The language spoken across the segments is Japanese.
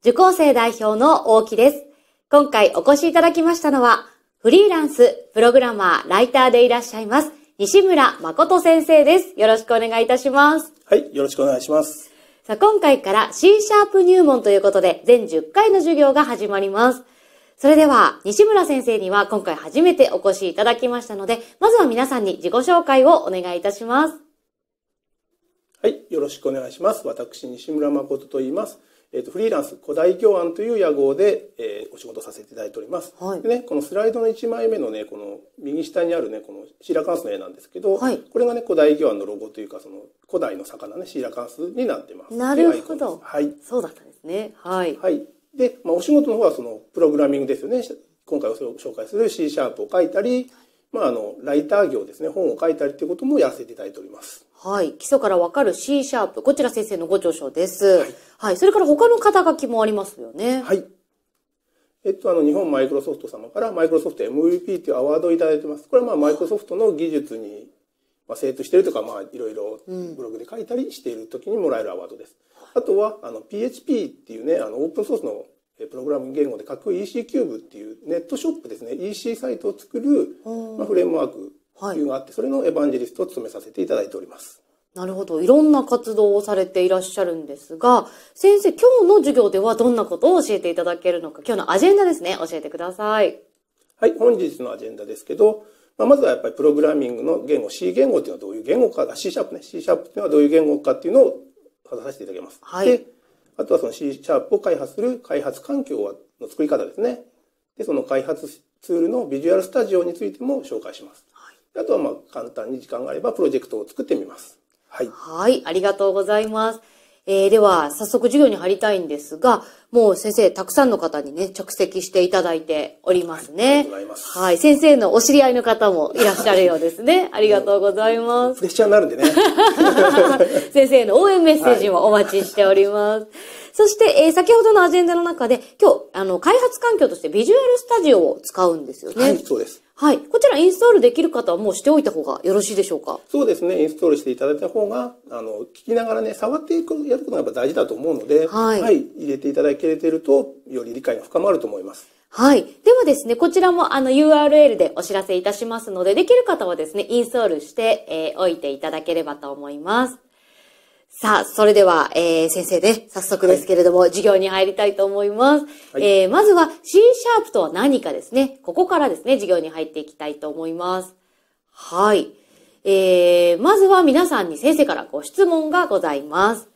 受講生代表の大木です。今回お越しいただきましたのは、フリーランス、プログラマー、ライターでいらっしゃいます、西村誠先生です。よろしくお願いいたします。はい、よろしくお願いします。さあ、今回から C シャープ入門ということで、全10回の授業が始まります。それでは、西村先生には今回初めてお越しいただきましたので、まずは皆さんに自己紹介をお願いいたします。はい、よろしくお願いします。私、西村誠と言います。えーと、フリーランス古代教案という屋号で、えー、お仕事させていただいております、はい、でね、このスライドの1枚目のねこの右下にあるねこのシーラカンスの絵なんですけど、はい、これがね古代教案のロゴというかその古代の魚ねシーラカンスになってますなるほどはいそうだったんですねはい、はい、で、まあ、お仕事の方はそのプログラミングですよね。今回紹介する C シャープを書いたり、まあ、あの、ライター業ですね、本を書いたりということもやらせていただいております。はい。基礎からわかる C シャープ、こちら先生のご著書です。はい。はい、それから他の肩書きもありますよね。はい。えっと、あの、日本マイクロソフト様からマイクロソフト MVP というアワードをいただいてます。これはまあ、マイクロソフトの技術に、まあ、精通しているとか、まあ、いろいろブログで書いたりしている時にもらえるアワードです。うあとはあの PHP っていうねあのオープンソースのプログラム言語で書く EC キューブっていうネットショップですね EC サイトを作る、まあ、フレームワークっていうのがあって、はい、それのエヴァンジェリストを務めさせていただいております。なるほど。いろんな活動をされていらっしゃるんですが、先生、今日の授業ではどんなことを教えていただけるのか、今日のアジェンダですね、教えてください。はい、本日のアジェンダですけど、まあ、まずはやっぱりプログラミングの言語、C 言語っていうのはどういう言語か、C シャープね、C シャープっていうのはどういう言語かっていうのを出させていただきます。はい、で、あとはその C シャープを開発する開発環境の作り方ですね。で、その開発ツールのビジュアルスタジオについても紹介します。はい、あとはまあ簡単に時間があればプロジェクトを作ってみます。はい。はい、ありがとうございます。えー、では、早速授業に入りたいんですが、もう先生、たくさんの方にね、着席していただいておりますね。はい、はい、先生のお知り合いの方もいらっしゃるようですね。ありがとうございます。プレッシャーになるんでね。先生の応援メッセージもお待ちしております。はい、そして、えー、先ほどのアジェンダの中で、今日、あの、開発環境としてビジュアルスタジオを使うんですよね。はい、そうです。はい。こちらインストールできる方はもうしておいた方がよろしいでしょうかそうですね。インストールしていただいた方が、あの、聞きながらね、触っていく、やることがやっぱ大事だと思うので、はい、はい。入れていただけてると、より理解が深まると思います。はい。ではですね、こちらもあの URL でお知らせいたしますので、できる方はですね、インストールして、えー、おいていただければと思います。さあ、それでは、えー、先生で、ね、早速ですけれども、はい、授業に入りたいと思います。はい、えー、まずは C シャープとは何かですね。ここからですね、授業に入っていきたいと思います。はい。えー、まずは皆さんに先生からご質問がございます。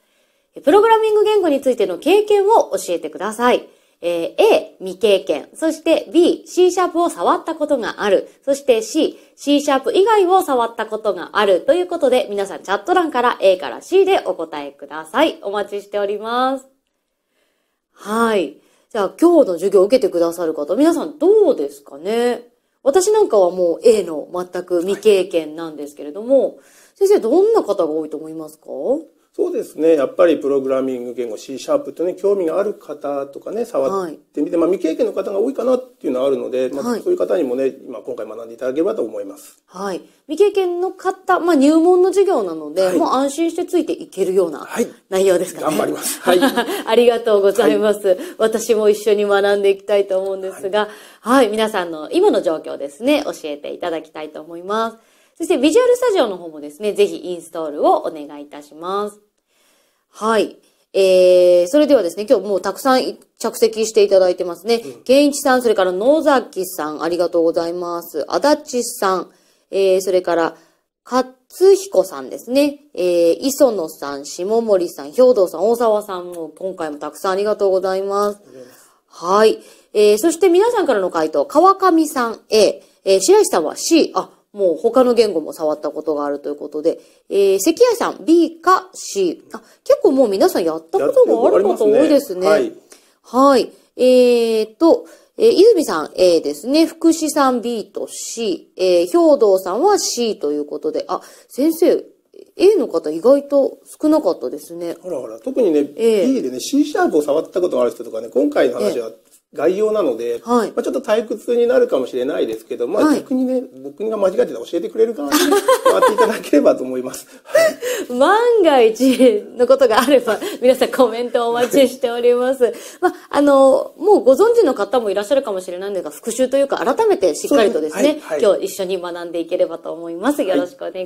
プログラミング言語についての経験を教えてください。えー、A、未経験。そして B、C シャープを触ったことがある。そして C、C シャープ以外を触ったことがある。ということで、皆さんチャット欄から A から C でお答えください。お待ちしております。はい。じゃあ、今日の授業を受けてくださる方、皆さんどうですかね私なんかはもう A の全く未経験なんですけれども、はい、先生どんな方が多いと思いますかそうですね。やっぱりプログラミング言語 C シャープってね、興味がある方とかね、触ってみて、はい、まあ未経験の方が多いかなっていうのはあるので、まあ、そういう方にもね、今今回学んでいただければと思います。はい。未経験の方、まあ入門の授業なので、はい、もう安心してついていけるような内容ですかね。はい、頑張ります。はい。ありがとうございます、私も一緒に学んでいきたいと思うんですが、はい、皆さんの今の状況ですね、教えていただきたいと思います。そして、ビジュアルスタジオの方もですね、ぜひインストールをお願いいたします。はい。えー、それではですね、今日もうたくさん着席していただいてますね。健、うん、一さん、それから野崎さん、ありがとうございます。足立さん、えー、それから、勝彦さんですね。えー、磯野さん、下森さん、兵藤さん、大沢さんも今回もたくさんありがとうございます。はい。えー、そして皆さんからの回答、川上さん A、えー、白石さんは C、あ、もう他の言語も触ったことがあるということで、えー、関谷さん、B か C。あ、結構もう皆さんやったことがある方多いですね。すねはい、はい。えー、っと、えー、泉さん A ですね。福士さん B と C。えー、兵道さんは C ということで。あ、先生、A の方意外と少なかったですね。ほらほら、特にね、B でね、C シャープを触ったことがある人とかね、今回の話は概要なので、はい、まあ、ちょっと退屈になるかもしれないですけど、まあ、逆にね、はい、僕が間違ってたら教えてくれる側に回っていただければと思います。万が一のことがあれば、皆さんコメントお待ちしております。まあ、あの、もうご存知の方もいらっしゃるかもしれないんですが、復習というか改めてしっかりとですね、すはい、今日一緒に学んでいければと思います。よろしくお願いします。